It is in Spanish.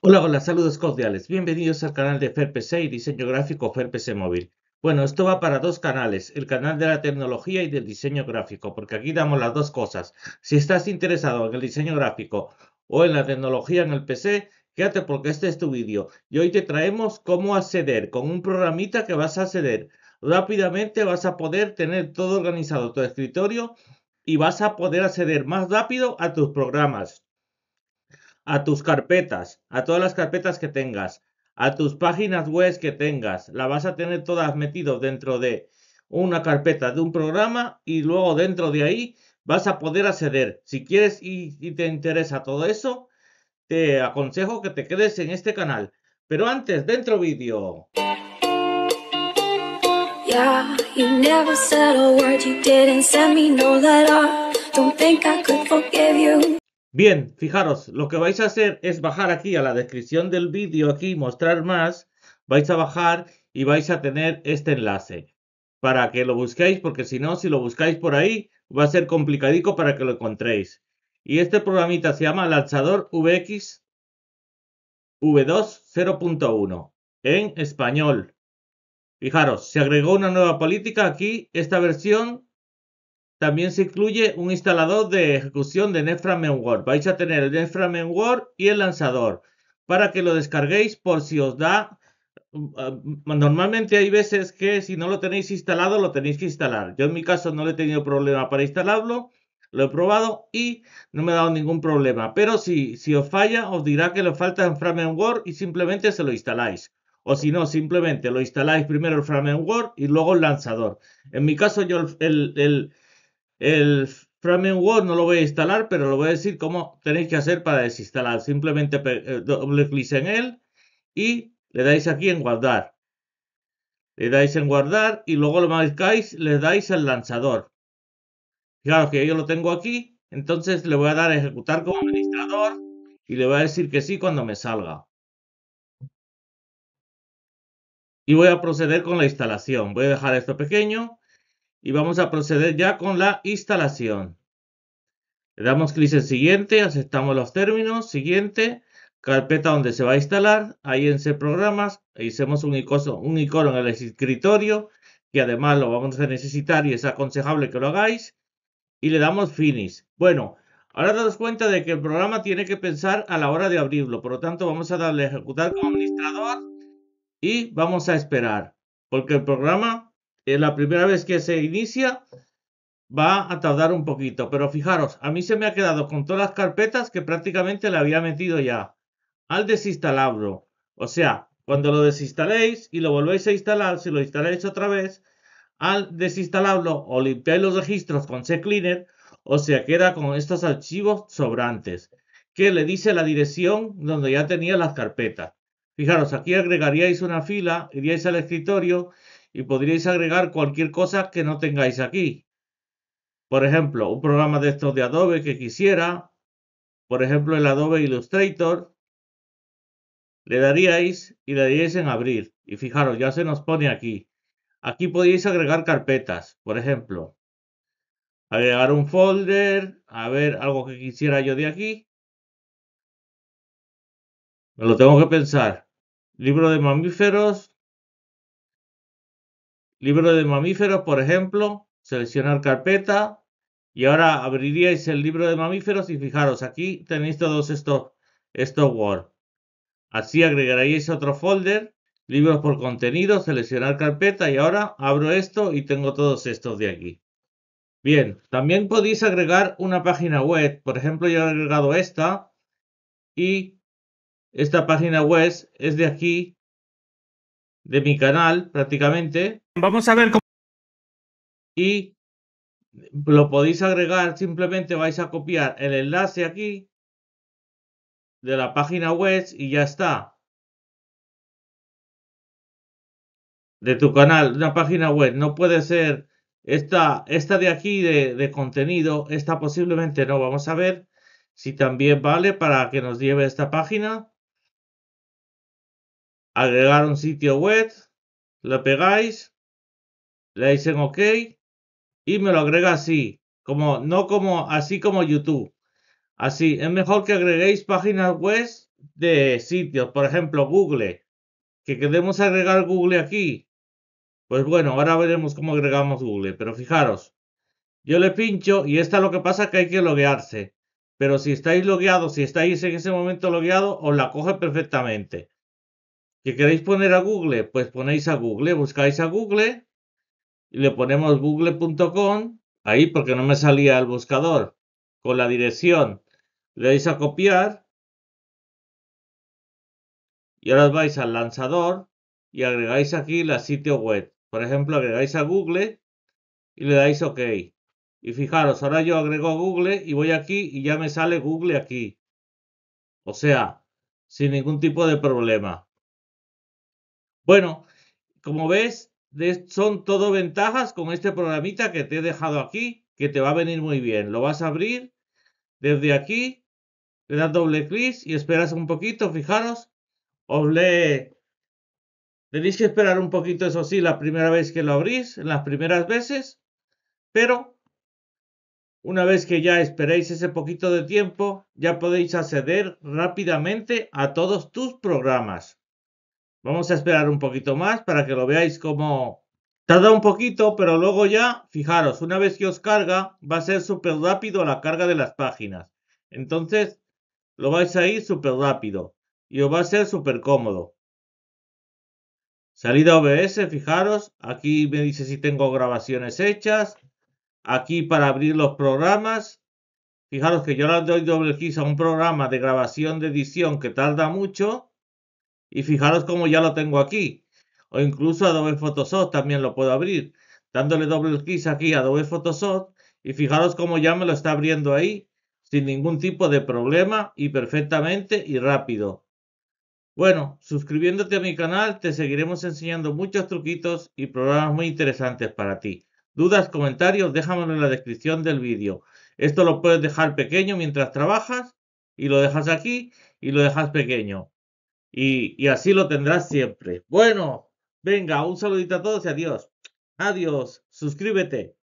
Hola, hola, saludos cordiales. Bienvenidos al canal de PC y diseño gráfico PC móvil. Bueno, esto va para dos canales, el canal de la tecnología y del diseño gráfico, porque aquí damos las dos cosas. Si estás interesado en el diseño gráfico o en la tecnología en el PC, quédate porque este es tu vídeo. Y hoy te traemos cómo acceder con un programita que vas a acceder rápidamente vas a poder tener todo organizado tu escritorio y vas a poder acceder más rápido a tus programas, a tus carpetas, a todas las carpetas que tengas, a tus páginas web que tengas. la vas a tener todas metidas dentro de una carpeta de un programa y luego dentro de ahí vas a poder acceder. Si quieres y, te interesa todo eso, te aconsejo que te quedes en este canal. Pero antes, dentro vídeo. Bien, fijaros, lo que vais a hacer es bajar aquí a la descripción del vídeo, aquí mostrar más, vais a bajar y vais a tener este enlace para que lo busquéis, porque si no, si lo buscáis por ahí, va a ser complicadico para que lo encontréis. Y este programita se llama Lanzador VX V2 0.1 en español. Fijaros, se agregó una nueva política aquí. Esta versión también se incluye un instalador de ejecución de NetFrame Word. Vais a tener el NetFrame Word y el lanzador para que lo descarguéis por si os da. Mm, ah, normalmente hay veces que si no lo tenéis instalado, lo tenéis que instalar. Yo en mi caso no le he tenido problema para instalarlo. Lo he probado y no me ha dado ningún problema. Pero si, si os falla, os dirá que le falta en Framework Word y simplemente se lo instaláis o si no, simplemente lo instaláis primero el framework y luego el lanzador. En mi caso, yo el, el, el, framework no lo voy a instalar, pero lo voy a decir cómo tenéis que hacer para desinstalar. Simplemente eh, doble clic en él y le dais aquí en guardar. Le dais en guardar y luego lo marcáis, le dais al lanzador. Claro que yo lo tengo aquí, entonces le voy a dar a ejecutar como administrador y le voy a decir que sí cuando me salga. y voy a proceder con la instalación. Voy a dejar esto pequeño y vamos a proceder ya con la instalación. Le damos clic en siguiente, aceptamos los términos, siguiente, carpeta donde se va a instalar, ahí en C programas, hicimos un icono, un icono en el escritorio que además lo vamos a necesitar y es aconsejable que lo hagáis y le damos finish. Bueno, ahora daros cuenta de que el programa tiene que pensar a la hora de abrirlo, por lo tanto vamos a darle a ejecutar como administrador y vamos a esperar, porque el programa, eh, la primera vez que se inicia, va a tardar un poquito, pero fijaros, a mí se me ha quedado con todas las carpetas que prácticamente le había metido ya al desinstalarlo. O sea, cuando lo desinstaléis y lo volvéis a instalar, si lo instaláis otra vez, al desinstalarlo o limpiáis los registros con CCleaner, o sea, queda con estos archivos sobrantes, que le dice la dirección donde ya tenía las carpetas. Fijaros, aquí agregaríais una fila, iríais al escritorio y podríais agregar cualquier cosa que no tengáis aquí. Por ejemplo, un programa de estos de Adobe que quisiera, por ejemplo el Adobe Illustrator, le daríais y le daríais en abrir. Y fijaros, ya se nos pone aquí. Aquí podéis agregar carpetas, por ejemplo. Agregar un folder, a ver, algo que quisiera yo de aquí. Me lo tengo que pensar. Libro de mamíferos. Libro de mamíferos, por ejemplo. Seleccionar carpeta. Y ahora abriríais el libro de mamíferos y fijaros, aquí tenéis todos estos, estos Word. Así agregaríais otro folder, libros por contenido, seleccionar carpeta y ahora abro esto y tengo todos estos de aquí. Bien, también podéis agregar una página web. Por ejemplo, yo he agregado esta y esta página web es de aquí, de mi canal prácticamente. Vamos a ver cómo... Y lo podéis agregar, simplemente vais a copiar el enlace aquí de la página web y ya está. De tu canal, una página web, no puede ser esta, esta de aquí de, contenido, esta posiblemente no. Vamos a ver si también vale para que nos lleve esta página agregar un sitio web, lo pegáis, le en OK y me lo agrega así, como no como así como YouTube. Así, es mejor que agreguéis páginas web de sitios, por ejemplo Google, que queremos agregar Google aquí. Pues bueno, ahora veremos cómo agregamos Google, pero fijaros, yo le pincho y está lo que pasa que hay que loguearse. Pero si estáis logueados, si estáis en ese momento logueados, os la coge perfectamente. ¿Qué queréis poner a Google? Pues ponéis a Google, buscáis a Google y le ponemos google.com ahí porque no me salía el buscador con la dirección. Le dais a copiar y ahora vais al lanzador y agregáis aquí la sitio web. Por ejemplo, agregáis a Google y le dais OK. Y fijaros, ahora yo agrego a Google y voy aquí y ya me sale Google aquí. O sea, sin ningún tipo de problema. Bueno, como ves, son todo ventajas con este programita que te he dejado aquí, que te va a venir muy bien. Lo vas a abrir desde aquí, le das doble clic y esperas un poquito, fijaros, os Tenéis que esperar un poquito, eso sí, la primera vez que lo abrís, en las primeras veces, pero una vez que ya esperéis ese poquito de tiempo, ya podéis acceder rápidamente a todos tus programas. Vamos a esperar un poquito más para que lo veáis como... Tarda un poquito, pero luego ya, fijaros, una vez que os carga, va a ser súper rápido la carga de las páginas. Entonces, lo vais a ir súper rápido y os va a ser súper cómodo. Salida OBS, fijaros, aquí me dice si tengo grabaciones hechas. Aquí para abrir los programas. Fijaros que yo le doy doble clic a un programa de grabación de edición que tarda mucho y fijaros cómo ya lo tengo aquí. O incluso Adobe Photoshop también lo puedo abrir. Dándole doble clic aquí a Adobe Photoshop. Y fijaros cómo ya me lo está abriendo ahí. Sin ningún tipo de problema y perfectamente y rápido. Bueno, suscribiéndote a mi canal te seguiremos enseñando muchos truquitos y programas muy interesantes para ti. Dudas, comentarios, déjamelo en la descripción del vídeo. Esto lo puedes dejar pequeño mientras trabajas y lo dejas aquí y lo dejas pequeño. Y, así lo tendrás siempre. Bueno, venga, un saludito a todos y adiós. Adiós, suscríbete.